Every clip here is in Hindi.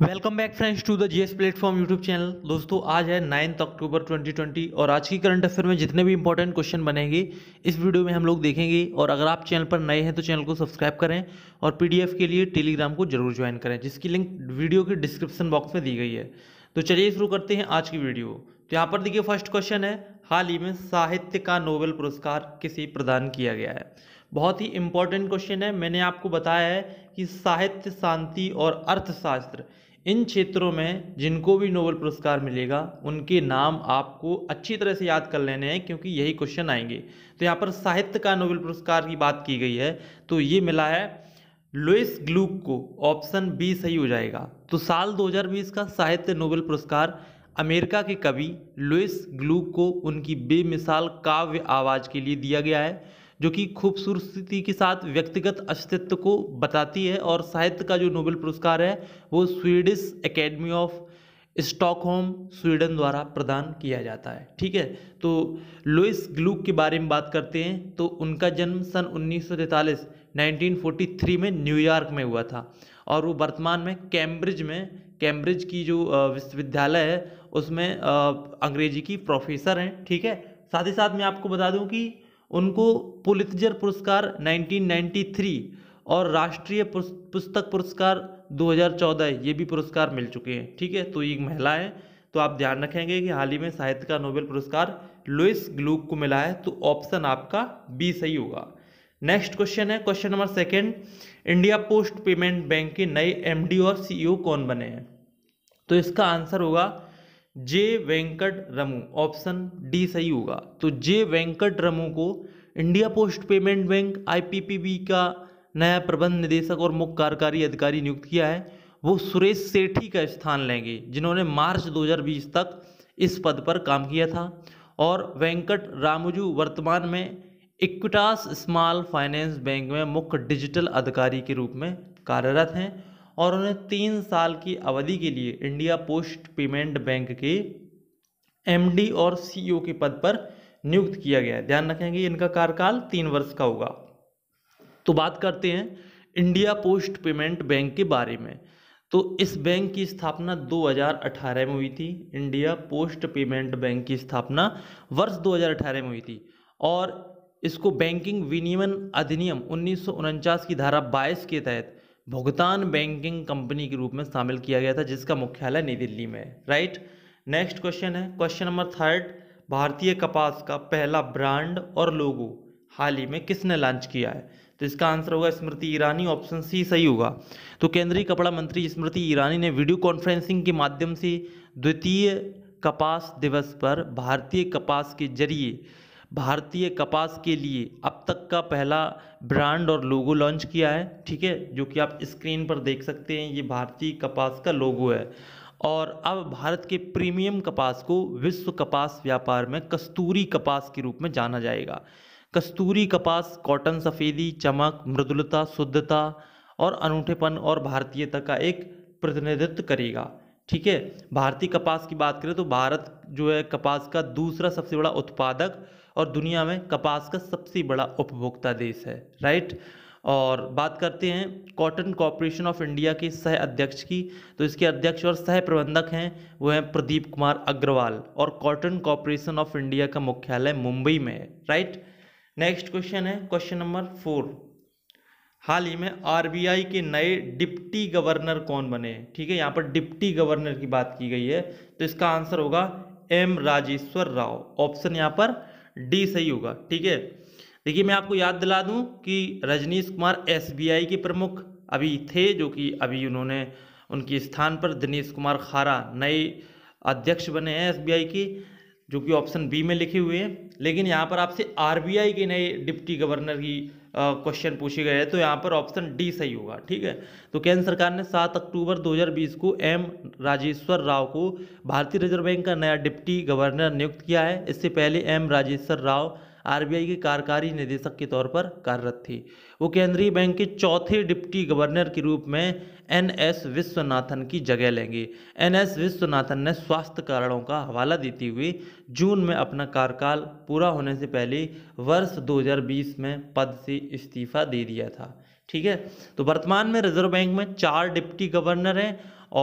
welcome back friends to the G S platform YouTube channel दोस्तों आज है नाइन्थ अक्टूबर 2020 और आज की करंट अफेयर में जितने भी इंपॉर्टेंट क्वेश्चन बनेंगे इस वीडियो में हम लोग देखेंगे और अगर आप चैनल पर नए हैं तो चैनल को सब्सक्राइब करें और पीडीएफ के लिए टेलीग्राम को जरूर ज्वाइन करें जिसकी लिंक वीडियो के डिस्क्रिप्शन बॉक्स में दी गई है तो चलिए शुरू करते हैं आज की वीडियो तो यहाँ पर देखिए फर्स्ट क्वेश्चन है हाल ही में साहित्य का नोबेल पुरस्कार किसे प्रदान किया गया है बहुत ही इंपॉर्टेंट क्वेश्चन है मैंने आपको बताया है कि साहित्य शांति और अर्थशास्त्र इन क्षेत्रों में जिनको भी नोबल पुरस्कार मिलेगा उनके नाम आपको अच्छी तरह से याद कर लेने हैं क्योंकि यही क्वेश्चन आएंगे तो यहाँ पर साहित्य का नोबल पुरस्कार की बात की गई है तो ये मिला है लुइस ग्लूक को ऑप्शन बी सही हो जाएगा तो साल 2020 का साहित्य नोबेल पुरस्कार अमेरिका के कवि लुइस ग्लूक को उनकी बेमिसाल काव्य आवाज़ के लिए दिया गया है जो कि खूबसूरती के साथ व्यक्तिगत अस्तित्व को बताती है और साहित्य का जो नोबेल पुरस्कार है वो Swedish Academy of Stockholm Sweden द्वारा प्रदान किया जाता है ठीक है तो लुइस ग्लूक के बारे में बात करते हैं तो उनका जन्म सन उन्नीस 1943 में न्यूयॉर्क में हुआ था और वो वर्तमान में कैम्ब्रिज में कैम्ब्रिज की जो विश्वविद्यालय है उसमें अंग्रेजी की प्रोफेसर हैं ठीक है साथ ही साथ मैं आपको बता दूं कि उनको पुलितजर पुरस्कार 1993 और राष्ट्रीय पुस्तक पुरस्कार 2014 ये भी पुरस्कार मिल चुके हैं ठीक है तो ये है तो आप ध्यान रखेंगे कि हाल ही में साहित्य का नोबेल पुरस्कार लुइस ग्लूक को मिला है तो ऑप्शन आपका बी सही होगा नेक्स्ट क्वेश्चन है question number second India Post payment Bank के नए एमडी और सीईओ e कौन बने हैं तो इसका आंसर होगा J Venkat Ramu option D सही होगा तो जे वेंकट रमू को India Post payment Bank IPPB का नया प्रबंध निदेशक और मुख्य कार्यकारी अधिकारी नियुक्त किया है वो सुरेश सेठी का स्थान लेंगे जिन्होंने मार्च 2020 तक इस पद पर काम किया था और वेंकट रामुजू वर्तमान में इक्विटास स्मॉल फाइनेंस बैंक में मुख्य डिजिटल अधिकारी के रूप में कार्यरत हैं और उन्हें तीन साल की अवधि के लिए इंडिया पोस्ट पेमेंट बैंक के एमडी और सीईओ e के पद पर नियुक्त किया गया है ध्यान रखेंगे इनका कार्यकाल तीन वर्ष का होगा तो बात करते हैं इंडिया पोस्ट पेमेंट बैंक के बारे में तो इस बैंक की स्थापना 2018 में हुई थी इंडिया पोस्ट पेमेंट बैंक की स्थापना वर्ष 2018 में हुई थी और इसको बैंकिंग विनियमन अधिनियम उन्नीस की धारा 22 के तहत भुगतान बैंकिंग कंपनी के रूप में शामिल किया गया था जिसका मुख्यालय नई दिल्ली में है राइट नेक्स्ट क्वेश्चन है क्वेश्चन नंबर थर्ड भारतीय कपास का पहला ब्रांड और लोगो हाल ही में किसने लॉन्च किया है तो इसका आंसर होगा स्मृति ईरानी ऑप्शन सी सही होगा तो केंद्रीय कपड़ा मंत्री स्मृति ईरानी ने वीडियो कॉन्फ्रेंसिंग के माध्यम से द्वितीय कपास दिवस पर भारतीय कपास के जरिए भारतीय कपास के लिए अब तक का पहला ब्रांड और लोगो लॉन्च किया है ठीक है जो कि आप स्क्रीन पर देख सकते हैं ये भारतीय कपास का लोगो है और अब भारत के प्रीमियम कपास को विश्व कपास व्यापार में कस्तूरी कपास के रूप में जाना जाएगा कस्तूरी कपास कॉटन सफ़ेदी चमक मृदुलता शुद्धता और अनूठेपन और भारतीयता का एक प्रतिनिधित्व करेगा ठीक है भारतीय कपास की बात करें तो भारत जो है कपास का दूसरा सबसे बड़ा उत्पादक और दुनिया में कपास का सबसे बड़ा उपभोक्ता देश है राइट और बात करते हैं कॉटन कॉरपोरेशन ऑफ इंडिया के सह अध्यक्ष की तो इसके अध्यक्ष और सह प्रबंधक हैं वो हैं प्रदीप कुमार अग्रवाल और कॉटन कॉरपोरेशन ऑफ इंडिया का मुख्यालय मुंबई में है राइट नेक्स्ट क्वेश्चन है क्वेश्चन नंबर फोर हाल ही में आरबीआई के नए डिप्टी गवर्नर कौन बने ठीक है यहाँ पर डिप्टी गवर्नर की बात की गई है तो इसका आंसर होगा एम राजेश्वर राव ऑप्शन यहाँ पर डी सही होगा ठीक है देखिए मैं आपको याद दिला दूं कि रजनीश कुमार एसबीआई के प्रमुख अभी थे जो कि अभी उन्होंने उनके स्थान पर दिनेश कुमार खारा नए अध्यक्ष बने हैं एसबीआई के जो कि ऑप्शन बी में लिखे हुए हैं लेकिन यहाँ पर आपसे आरबीआई के नए डिप्टी गवर्नर की क्वेश्चन पूछे गए हैं तो यहाँ पर ऑप्शन डी सही होगा ठीक है तो केंद्र सरकार ने सात अक्टूबर 2020 को एम राजेश्वर राव को भारतीय रिजर्व बैंक का नया डिप्टी गवर्नर नियुक्त किया है इससे पहले एम राजेश्वर राव आरबीआई के कार्यकारी निदेशक के तौर पर कार्यरत थी वो केंद्रीय बैंक के चौथे डिप्टी गवर्नर के रूप में एन एस विश्वनाथन की जगह लेंगे एन एस विश्वनाथन ने स्वास्थ्य कारणों का हवाला देते हुए जून में अपना कार्यकाल पूरा होने से पहले वर्ष 2020 में पद से इस्तीफा दे दिया था ठीक है तो वर्तमान में रिजर्व बैंक में चार डिप्टी गवर्नर हैं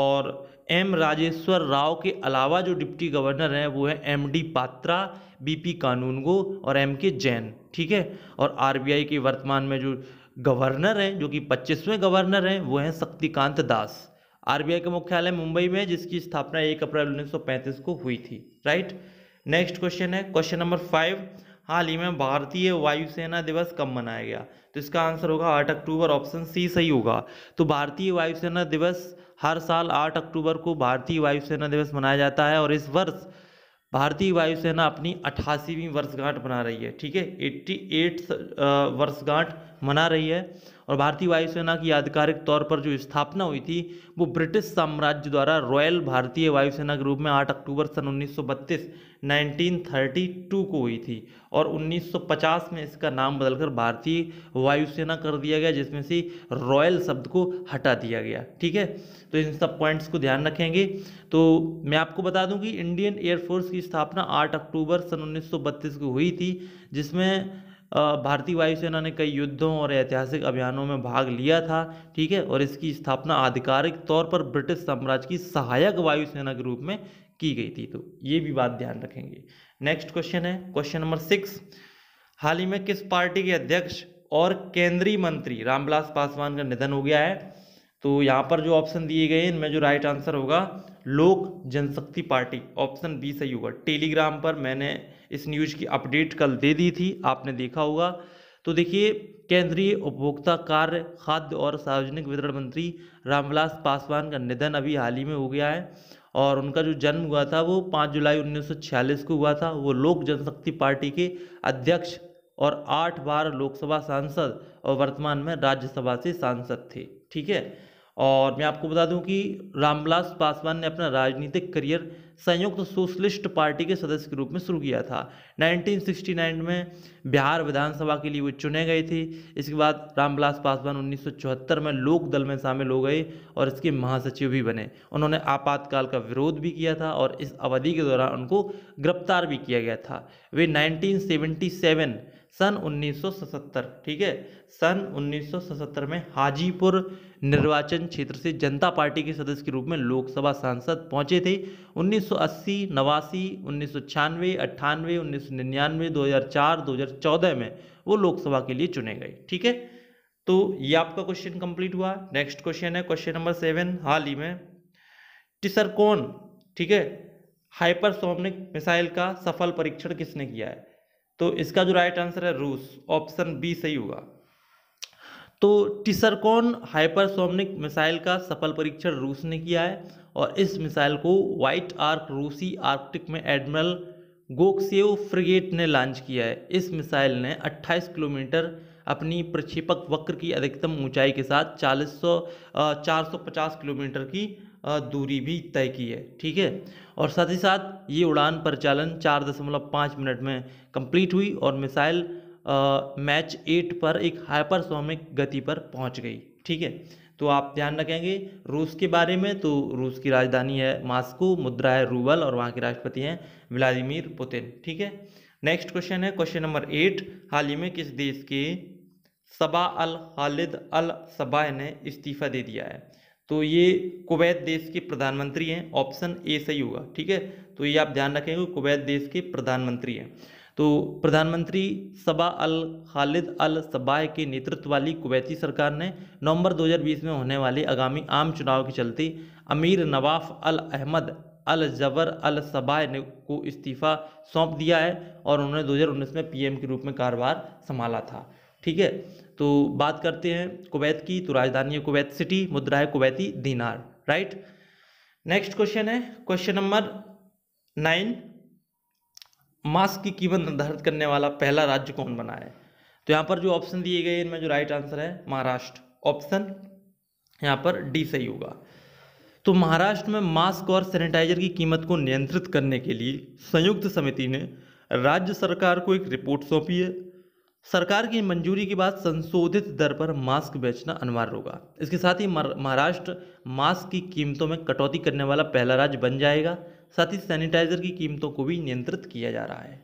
और एम राजेश्वर राव के अलावा जो डिप्टी गवर्नर हैं वो है M D Patra B P Kanungo और एम के जैन ठीक है और आरबीआई के वर्तमान में जो गवर्नर हैं जो कि पच्चीसवें गवर्नर हैं वो हैं शक्तिकांत दास आरबीआई का मुख्यालय मुंबई में जिसकी स्थापना एक अप्रैल 1935 को हुई थी राइट नेक्स्ट क्वेश्चन है क्वेश्चन नंबर फाइव हाल ही में भारतीय वायुसेना दिवस कब मनाया गया तो इसका आंसर होगा आठ अक्टूबर ऑप्शन सी सही होगा तो भारतीय वायुसेना दिवस हर साल आठ अक्टूबर को भारतीय वायुसेना दिवस मनाया जाता है और इस वर्ष भारतीय वायुसेना अपनी अट्ठासीवीं वर्षगांठ मना रही है ठीक है एट्टी एट वर्षगांठ मना रही है और भारतीय वायुसेना की आधिकारिक तौर पर जो स्थापना हुई थी वो ब्रिटिश साम्राज्य द्वारा रॉयल भारतीय वायुसेना के रूप में 8 अक्टूबर सन 1932 सौ को हुई थी और 1950 में इसका नाम बदलकर भारतीय वायुसेना कर दिया गया जिसमें से रॉयल शब्द को हटा दिया गया ठीक है तो इन सब पॉइंट्स को ध्यान रखेंगे तो मैं आपको बता दूं कि इंडियन एयरफोर्स की स्थापना 8 अक्टूबर सन उन्नीस को हुई थी जिसमें भारतीय वायुसेना ने कई युद्धों और ऐतिहासिक अभियानों में भाग लिया था ठीक है और इसकी स्थापना आधिकारिक तौर पर ब्रिटिश साम्राज्य की सहायक वायुसेना के रूप में की गई थी तो ये भी बात ध्यान रखेंगे नेक्स्ट क्वेश्चन है क्वेश्चन नंबर सिक्स हाल ही में किस पार्टी के अध्यक्ष और केंद्रीय मंत्री रामविलास पासवान का निधन हो गया है तो यहाँ पर जो ऑप्शन दिए गए इनमें जो राइट आंसर होगा लोक जनशक्ति पार्टी ऑप्शन बी सही होगा टेलीग्राम पर मैंने इस न्यूज़ की अपडेट कल दे दी थी आपने देखा होगा तो देखिए केंद्रीय उपभोक्ता कार्य खाद्य और सार्वजनिक वितरण मंत्री रामविलास पासवान का निधन अभी हाल ही में हो गया है और उनका जो जन्म हुआ था वो 5 जुलाई 1946 को हुआ था वो लोक जनशक्ति पार्टी के अध्यक्ष और आठ बार लोकसभा सांसद और वर्तमान में राज्यसभा से सांसद थे ठीक है और मैं आपको बता दूं कि रामविलास पासवान ने अपना राजनीतिक करियर संयुक्त सोशलिस्ट पार्टी के सदस्य के रूप में शुरू किया था 1969 में बिहार विधानसभा के लिए वो चुने गए थे इसके बाद रामविलास पासवान 1974 में लोक दल में शामिल हो गए और इसके महासचिव भी बने उन्होंने आपातकाल का विरोध भी किया था और इस अवधि के दौरान उनको गिरफ्तार भी किया गया था वे नाइनटीन सन 1977 ठीक है सन 1977 में हाजीपुर निर्वाचन क्षेत्र से जनता पार्टी के सदस्य के रूप में लोकसभा सांसद पहुंचे थे 1980 नवासी उन्नीस सौ छियानवे अट्ठानवे उन्नीस सौ निन्यानवे दो हज़ार चार दो हज़ार चौदह में वो लोकसभा के लिए चुने गए ठीक है तो ये आपका क्वेश्चन कंप्लीट हुआ नेक्स्ट क्वेश्चन है क्वेश्चन नंबर सेवन हाल ही में टिसरकोन ठीक है हाइपरसोनिक मिसाइल का सफल परीक्षण किसने किया है तो इसका जो राइट आंसर है रूस ऑप्शन बी सही होगा तो टिसरकॉन हाइपरसोमिक मिसाइल का सफल परीक्षण रूस ने किया है और इस मिसाइल को व्हाइट आर्क रूसी आर्कटिक में एडमिरल गोक्सेव फ्रिगेट ने लॉन्च किया है इस मिसाइल ने 28 किलोमीटर अपनी प्रक्षेपक वक्र की अधिकतम ऊंचाई के साथ 400 450 किलोमीटर की दूरी भी तय की है ठीक है और साथ ही साथ ये उड़ान परिचालन चार दशमलव पाँच मिनट में कंप्लीट हुई और मिसाइल मैच एट पर एक हाइपरसोमिक गति पर पहुंच गई ठीक है तो आप ध्यान रखेंगे रूस के बारे में तो रूस की राजधानी है मास्को मुद्रा है रूबल और वहाँ के राष्ट्रपति हैं व्लादिमिर पुतिन ठीक है नेक्स्ट क्वेश्चन है क्वेश्चन नंबर एट हाल ही में किस देश के सबा अल खालिद अल सबा ने इस्तीफा दे दिया है तो ये कुवैत देश के प्रधानमंत्री हैं ऑप्शन ए सही होगा ठीक है तो ये आप ध्यान रखेंगे कुवैत देश के प्रधानमंत्री हैं तो प्रधानमंत्री सबा अल खालिद अल सबाह के नेतृत्व वाली कुवैती सरकार ने नवंबर 2020 में होने वाले आगामी आम चुनाव के चलते अमीर नवाफ अल अहमद अल जबर अल सबाह ने को इस्तीफा सौंप दिया है और उन्होंने 2019 में पीएम के रूप में कारोबार संभाला था ठीक है तो बात करते हैं कुवैत की तो राजधानी है कुवैत सिटी मुद्रा है Kuwaiti dinar right next question है क्वेश्चन नंबर नाइन मास्क की कीमत निर्धारित करने वाला पहला राज्य कौन बना है तो यहाँ पर जो ऑप्शन दिए गए इनमें जो राइट आंसर है महाराष्ट्र ऑप्शन यहाँ पर डी सही होगा तो महाराष्ट्र में मास्क और सैनिटाइजर की कीमत को नियंत्रित करने के लिए संयुक्त समिति ने राज्य सरकार को एक रिपोर्ट सौंपी है सरकार की मंजूरी के बाद संशोधित दर पर मास्क बेचना अनिवार्य होगा इसके साथ ही महाराष्ट्र मास्क की कीमतों में कटौती करने वाला पहला राज्य बन जाएगा साथ ही सैनिटाइजर की कीमतों को भी नियंत्रित किया जा रहा है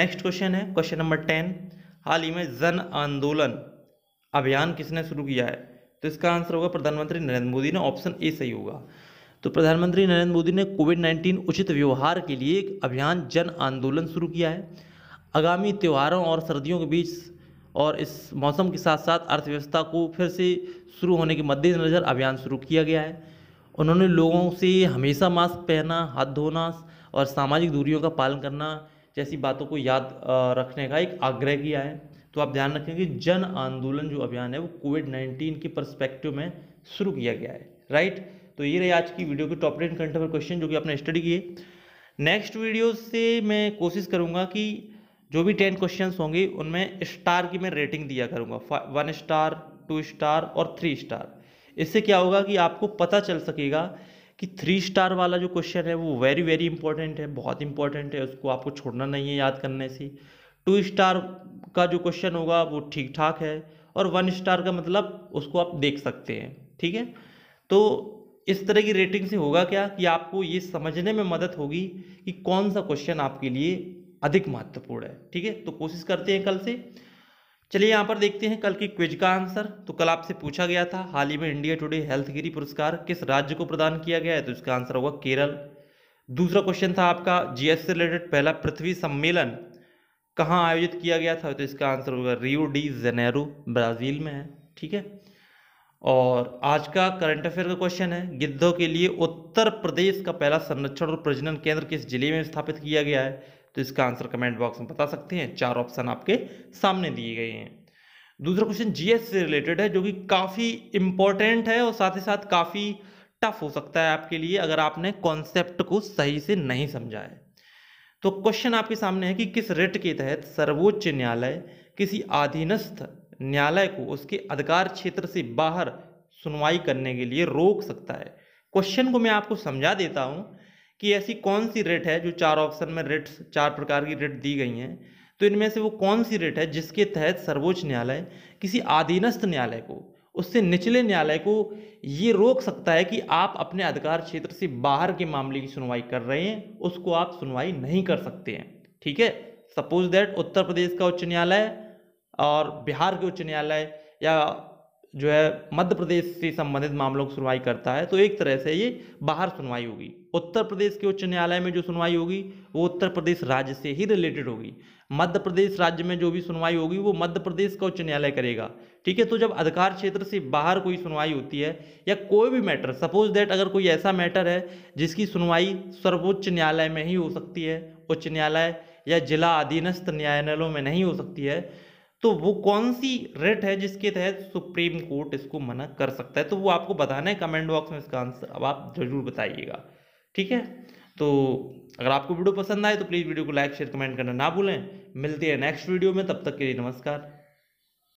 नेक्स्ट क्वेश्चन है क्वेश्चन नंबर टेन हाल ही में जन आंदोलन अभियान किसने शुरू किया है तो इसका आंसर होगा प्रधानमंत्री नरेंद्र मोदी ने ऑप्शन ए सही होगा तो प्रधानमंत्री नरेंद्र मोदी ने कोविड नाइन्टीन उचित व्यवहार के लिए एक अभियान जन आंदोलन शुरू किया है आगामी त्योहारों और सर्दियों के बीच और इस मौसम के साथ साथ अर्थव्यवस्था को फिर से शुरू होने के मद्देनज़र अभियान शुरू किया गया है उन्होंने लोगों से हमेशा मास्क पहनना हाथ धोना और सामाजिक दूरियों का पालन करना जैसी बातों को याद रखने का एक आग्रह किया है तो आप ध्यान रखें कि जन आंदोलन जो अभियान है वो कोविड नाइन्टीन के परस्पेक्टिव में शुरू किया गया है राइट तो ये रही आज की वीडियो के टॉप टेन कंटेंट क्वेश्चन जो कि आपने स्टडी किए नेक्स्ट वीडियो से मैं कोशिश करूँगा कि जो भी टेन क्वेश्चन होंगे उनमें स्टार की मैं रेटिंग दिया करूँगा वन स्टार टू स्टार और थ्री स्टार इससे क्या होगा कि आपको पता चल सकेगा कि थ्री स्टार वाला जो क्वेश्चन है वो वेरी वेरी इंपॉर्टेंट है बहुत इंपॉर्टेंट है उसको आपको छोड़ना नहीं है याद करने से टू स्टार का जो क्वेश्चन होगा वो ठीक ठाक है और वन स्टार का मतलब उसको आप देख सकते हैं ठीक है तो इस तरह की रेटिंग से होगा क्या कि आपको ये समझने में मदद होगी कि कौन सा क्वेश्चन आपके लिए अधिक महत्वपूर्ण है ठीक है तो कोशिश करते हैं कल से चलिए यहाँ पर देखते हैं कल की क्विज का आंसर तो कल आपसे पूछा गया था हाल ही में इंडिया टुडे हेल्थगिरी पुरस्कार किस राज्य को प्रदान किया गया है तो इसका आंसर होगा केरल दूसरा क्वेश्चन था आपका जीएस से रिलेटेड पहला पृथ्वी सम्मेलन कहाँ आयोजित किया गया था तो इसका आंसर होगा रियो डी जेनेरो ब्राज़ील में है ठीक है और आज का करंट अफेयर का क्वेश्चन है गिद्धों के लिए उत्तर प्रदेश का पहला संरक्षण और प्रजनन केंद्र किस जिले में स्थापित किया गया है तो इसका आंसर कमेंट बॉक्स में बता सकते हैं चार ऑप्शन आपके सामने दिए गए हैं दूसरा क्वेश्चन जीएस से रिलेटेड है जो कि काफ़ी इम्पोर्टेंट है और साथ ही साथ काफ़ी टफ हो सकता है आपके लिए अगर आपने कॉन्सेप्ट को सही से नहीं समझा है तो क्वेश्चन आपके सामने है कि किस रिट के तहत सर्वोच्च न्यायालय किसी अधीनस्थ न्यायालय को उसके अधिकार क्षेत्र से बाहर सुनवाई करने के लिए रोक सकता है क्वेश्चन को मैं आपको समझा देता हूँ कि ऐसी कौन सी रेट है जो चार ऑप्शन में रेट्स चार प्रकार की रेट दी गई हैं तो इनमें से वो कौन सी रेट है जिसके तहत सर्वोच्च न्यायालय किसी आधीनस्थ न्यायालय को उससे निचले न्यायालय को ये रोक सकता है कि आप अपने अधिकार क्षेत्र से बाहर के मामले की सुनवाई कर रहे हैं उसको आप सुनवाई नहीं कर सकते हैं ठीक है सपोज दैट उत्तर प्रदेश का उच्च न्यायालय और बिहार के उच्च न्यायालय या जो है मध्य प्रदेश से संबंधित मामलों की सुनवाई करता है तो एक तरह से ये बाहर सुनवाई होगी उत्तर प्रदेश के उच्च न्यायालय में जो सुनवाई होगी वो उत्तर प्रदेश राज्य से ही रिलेटेड होगी मध्य प्रदेश राज्य में जो भी सुनवाई होगी वो मध्य प्रदेश का उच्च न्यायालय करेगा ठीक है तो जब अधिकार क्षेत्र से बाहर कोई सुनवाई होती है या कोई भी मैटर सपोज दैट अगर कोई ऐसा मैटर है जिसकी सुनवाई सर्वोच्च न्यायालय में ही हो सकती है उच्च न्यायालय या जिला अधीनस्थ न्यायालयों में नहीं हो सकती है तो वो कौन सी रेट है जिसके तहत सुप्रीम कोर्ट इसको मना कर सकता है तो वो आपको बताना है कमेंट बॉक्स में इसका आंसर अब आप जरूर बताइएगा ठीक है तो अगर आपको वीडियो पसंद आए तो प्लीज़ वीडियो को लाइक शेयर कमेंट करना ना भूलें मिलते हैं नेक्स्ट वीडियो में तब तक के लिए नमस्कार